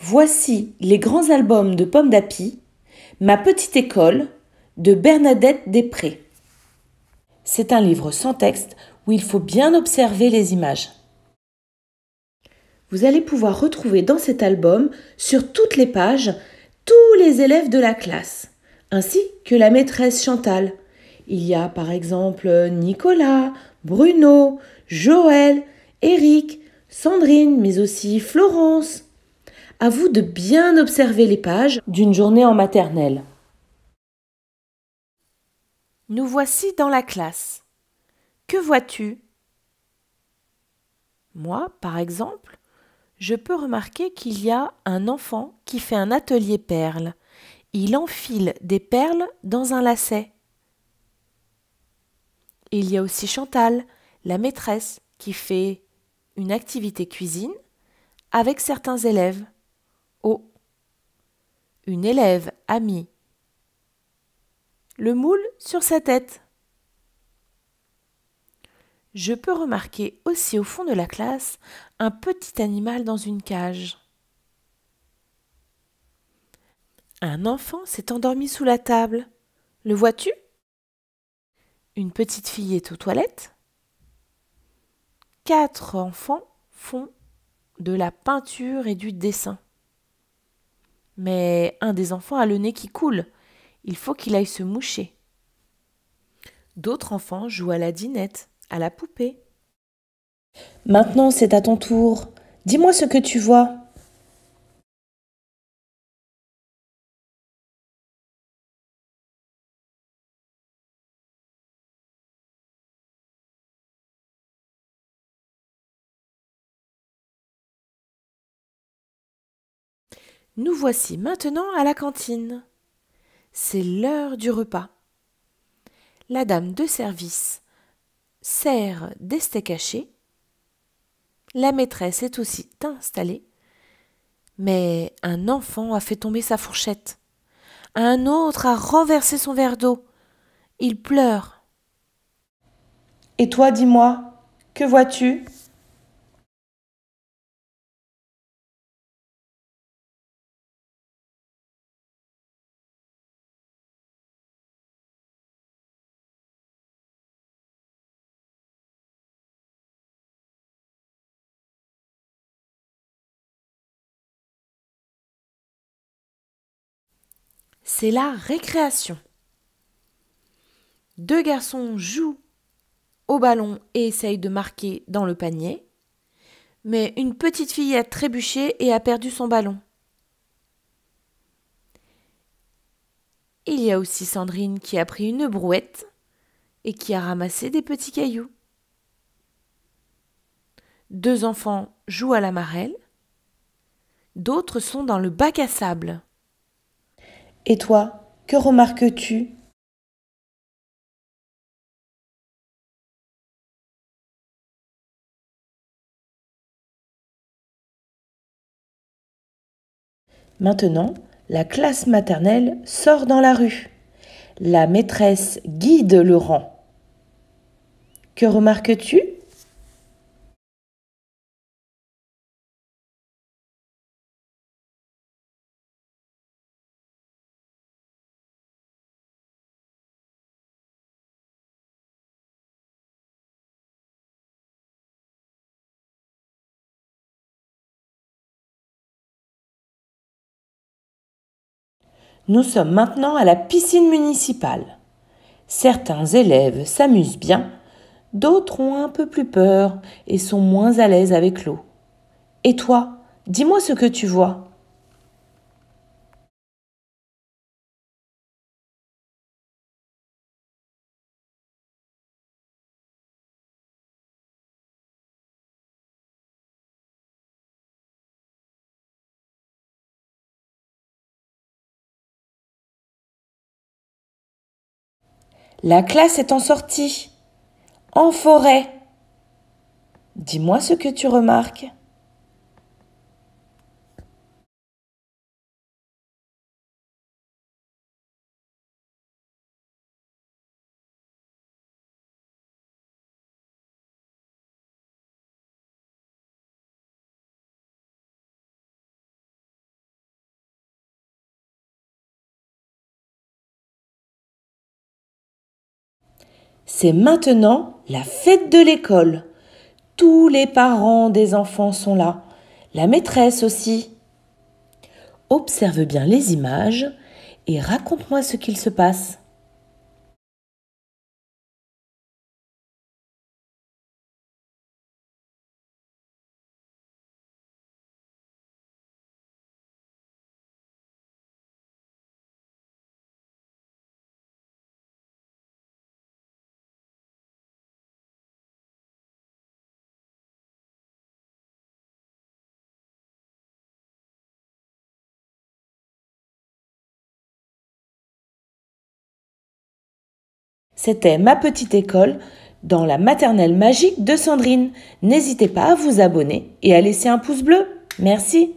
Voici les grands albums de Pomme d'Api, Ma petite école de Bernadette Després. C'est un livre sans texte où il faut bien observer les images. Vous allez pouvoir retrouver dans cet album, sur toutes les pages, tous les élèves de la classe, ainsi que la maîtresse Chantal. Il y a par exemple Nicolas, Bruno, Joël, Eric, Sandrine, mais aussi Florence, à vous de bien observer les pages d'une journée en maternelle. Nous voici dans la classe. Que vois-tu Moi, par exemple, je peux remarquer qu'il y a un enfant qui fait un atelier perles. Il enfile des perles dans un lacet. il y a aussi Chantal, la maîtresse, qui fait une activité cuisine avec certains élèves. Une élève mis Le moule sur sa tête. Je peux remarquer aussi au fond de la classe un petit animal dans une cage. Un enfant s'est endormi sous la table. Le vois-tu Une petite fille est aux toilettes. Quatre enfants font de la peinture et du dessin. Mais un des enfants a le nez qui coule. Il faut qu'il aille se moucher. D'autres enfants jouent à la dinette, à la poupée. Maintenant, c'est à ton tour. Dis-moi ce que tu vois. Nous voici maintenant à la cantine. C'est l'heure du repas. La dame de service sert des steaks hachés. La maîtresse est aussi installée. Mais un enfant a fait tomber sa fourchette. Un autre a renversé son verre d'eau. Il pleure. Et toi, dis-moi, que vois-tu c'est la récréation. Deux garçons jouent au ballon et essayent de marquer dans le panier, mais une petite fille a trébuché et a perdu son ballon. Il y a aussi Sandrine qui a pris une brouette et qui a ramassé des petits cailloux. Deux enfants jouent à la marelle, d'autres sont dans le bac à sable. Et toi, que remarques-tu Maintenant, la classe maternelle sort dans la rue. La maîtresse guide le rang. Que remarques-tu Nous sommes maintenant à la piscine municipale. Certains élèves s'amusent bien, d'autres ont un peu plus peur et sont moins à l'aise avec l'eau. Et toi, dis-moi ce que tu vois. La classe est en sortie. En forêt. Dis-moi ce que tu remarques. C'est maintenant la fête de l'école. Tous les parents des enfants sont là, la maîtresse aussi. Observe bien les images et raconte-moi ce qu'il se passe. C'était Ma Petite École dans la maternelle magique de Sandrine. N'hésitez pas à vous abonner et à laisser un pouce bleu. Merci.